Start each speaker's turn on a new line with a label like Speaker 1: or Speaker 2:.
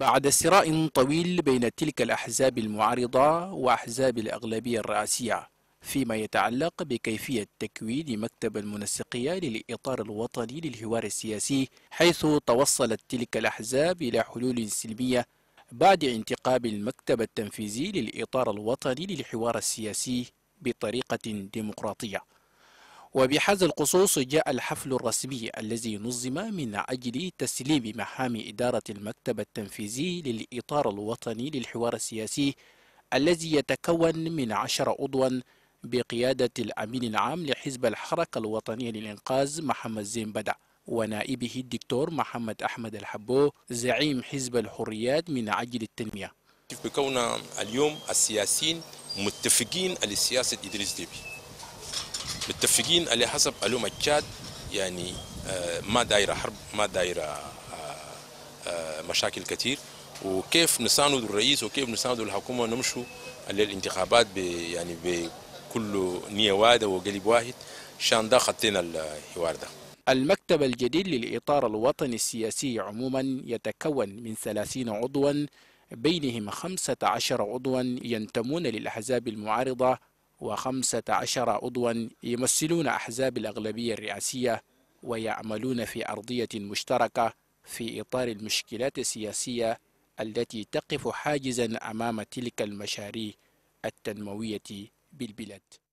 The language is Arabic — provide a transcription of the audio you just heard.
Speaker 1: بعد صراع طويل بين تلك الأحزاب المعارضة وأحزاب الأغلبية الرئاسية فيما يتعلق بكيفية تكوين مكتب المنسقية للإطار الوطني للحوار السياسي حيث توصلت تلك الأحزاب إلى حلول سلمية بعد انتقاب المكتب التنفيذي للإطار الوطني للحوار السياسي بطريقة ديمقراطية وبهذا الخصوص جاء الحفل الرسمي الذي نظم من أجل تسليم مهام إدارة المكتب التنفيذي للإطار الوطني للحوار السياسي الذي يتكون من عشر عضوا بقيادة الأمين العام لحزب الحركة الوطنية للإنقاذ محمد زين بدع ونائبه الدكتور محمد أحمد الحبو زعيم حزب الحريات من عجل التنمية
Speaker 2: بكون اليوم السياسيين متفقين على سياسة إدريس ديبي متفقين على حسب علوم الشاد يعني آه، ما دايره حرب ما دايره آه، آه، مشاكل كثير وكيف نساند الرئيس وكيف نساند الحكومه نمشوا للانتخابات يعني بكل نيه واحده وقلب واحد شان ده خطينا الحوار ده
Speaker 1: المكتب الجديد للإطار الوطني السياسي عموما يتكون من 30 عضوا بينهم 15 عضوا ينتمون للأحزاب المعارضة وخمسة عشر عضوا يمثلون أحزاب الأغلبية الرئاسية ويعملون في أرضية مشتركة في إطار المشكلات السياسية التي تقف حاجزا أمام تلك المشاريع التنموية بالبلاد